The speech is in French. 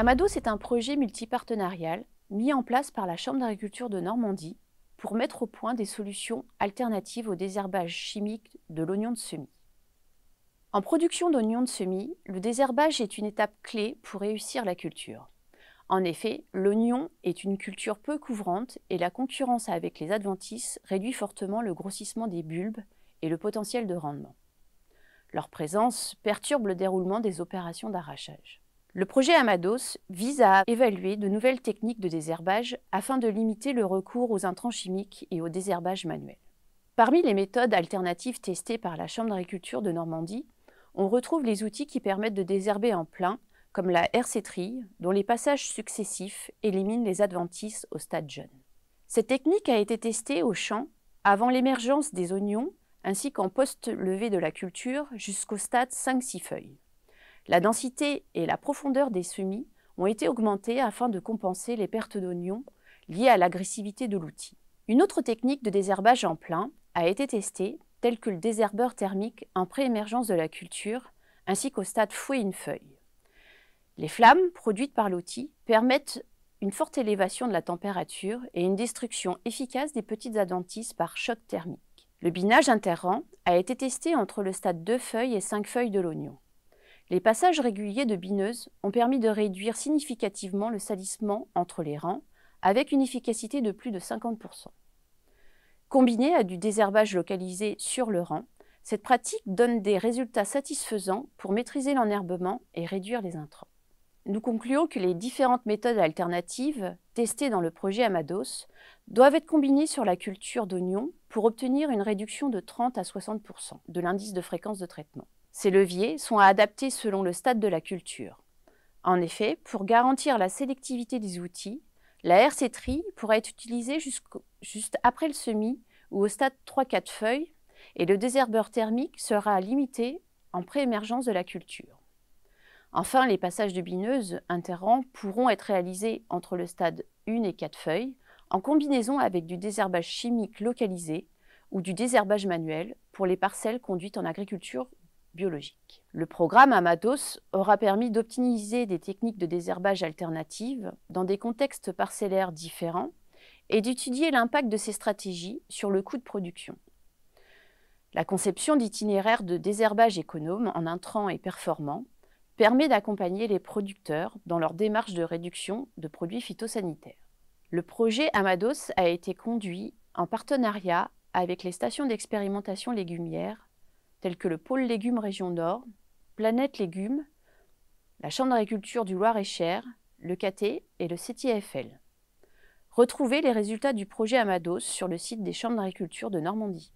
Amado, c'est un projet multipartenarial mis en place par la Chambre d'agriculture de Normandie pour mettre au point des solutions alternatives au désherbage chimique de l'oignon de semis. En production d'oignons de semis, le désherbage est une étape clé pour réussir la culture. En effet, l'oignon est une culture peu couvrante et la concurrence avec les adventices réduit fortement le grossissement des bulbes et le potentiel de rendement. Leur présence perturbe le déroulement des opérations d'arrachage. Le projet Amados vise à évaluer de nouvelles techniques de désherbage afin de limiter le recours aux intrants chimiques et au désherbage manuel. Parmi les méthodes alternatives testées par la Chambre d'agriculture de Normandie, on retrouve les outils qui permettent de désherber en plein, comme la hercétrie, dont les passages successifs éliminent les adventices au stade jeune. Cette technique a été testée au champ avant l'émergence des oignons ainsi qu'en post-levée de la culture jusqu'au stade 5-6 feuilles. La densité et la profondeur des semis ont été augmentées afin de compenser les pertes d'oignons liées à l'agressivité de l'outil. Une autre technique de désherbage en plein a été testée, telle que le désherbeur thermique en pré-émergence de la culture, ainsi qu'au stade fouet-une-feuille. Les flammes produites par l'outil permettent une forte élévation de la température et une destruction efficace des petites adentices par choc thermique. Le binage interrang a été testé entre le stade 2 feuilles et 5 feuilles de l'oignon. Les passages réguliers de bineuses ont permis de réduire significativement le salissement entre les rangs, avec une efficacité de plus de 50%. Combinée à du désherbage localisé sur le rang, cette pratique donne des résultats satisfaisants pour maîtriser l'enherbement et réduire les intrants. Nous concluons que les différentes méthodes alternatives testées dans le projet Amados doivent être combinées sur la culture d'oignons pour obtenir une réduction de 30 à 60 de l'indice de fréquence de traitement. Ces leviers sont à adapter selon le stade de la culture. En effet, pour garantir la sélectivité des outils, la RC tri pourra être utilisée juste après le semis ou au stade 3-4 feuilles et le désherbeur thermique sera limité en pré-émergence de la culture. Enfin, les passages de bineuses interrants pourront être réalisés entre le stade 1 et 4 feuilles en combinaison avec du désherbage chimique localisé ou du désherbage manuel pour les parcelles conduites en agriculture biologiques. Le programme Amados aura permis d'optimiser des techniques de désherbage alternatives dans des contextes parcellaires différents et d'étudier l'impact de ces stratégies sur le coût de production. La conception d'itinéraires de désherbage économes en intrants et performants permet d'accompagner les producteurs dans leur démarche de réduction de produits phytosanitaires. Le projet Amados a été conduit en partenariat avec les stations d'expérimentation légumière tels que le pôle légumes région Nord, Planète Légumes, la Chambre d'agriculture du Loir-et-Cher, le CAT et le CTFL. Retrouvez les résultats du projet Amados sur le site des Chambres d'agriculture de Normandie.